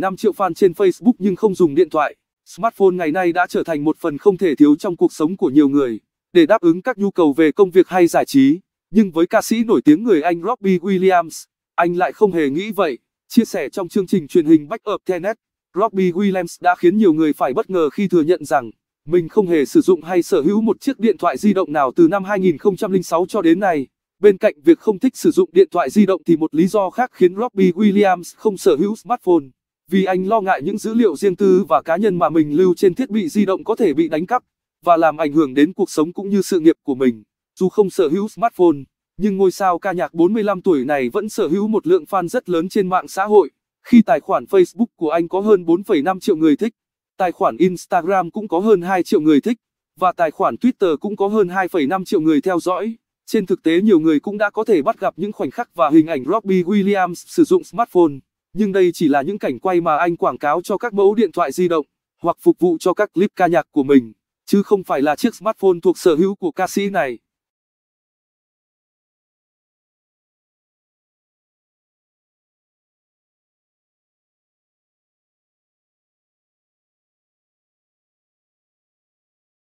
1,5 triệu fan trên Facebook nhưng không dùng điện thoại. Smartphone ngày nay đã trở thành một phần không thể thiếu trong cuộc sống của nhiều người, để đáp ứng các nhu cầu về công việc hay giải trí. Nhưng với ca sĩ nổi tiếng người Anh Robbie Williams, anh lại không hề nghĩ vậy. Chia sẻ trong chương trình truyền hình Back Up Tenet, Robbie Williams đã khiến nhiều người phải bất ngờ khi thừa nhận rằng mình không hề sử dụng hay sở hữu một chiếc điện thoại di động nào từ năm 2006 cho đến nay. Bên cạnh việc không thích sử dụng điện thoại di động thì một lý do khác khiến Robbie Williams không sở hữu smartphone vì anh lo ngại những dữ liệu riêng tư và cá nhân mà mình lưu trên thiết bị di động có thể bị đánh cắp và làm ảnh hưởng đến cuộc sống cũng như sự nghiệp của mình. Dù không sở hữu smartphone, nhưng ngôi sao ca nhạc 45 tuổi này vẫn sở hữu một lượng fan rất lớn trên mạng xã hội, khi tài khoản Facebook của anh có hơn 4,5 triệu người thích, tài khoản Instagram cũng có hơn 2 triệu người thích, và tài khoản Twitter cũng có hơn 2,5 triệu người theo dõi. Trên thực tế nhiều người cũng đã có thể bắt gặp những khoảnh khắc và hình ảnh Robbie Williams sử dụng smartphone. Nhưng đây chỉ là những cảnh quay mà anh quảng cáo cho các mẫu điện thoại di động, hoặc phục vụ cho các clip ca nhạc của mình, chứ không phải là chiếc smartphone thuộc sở hữu của ca sĩ này.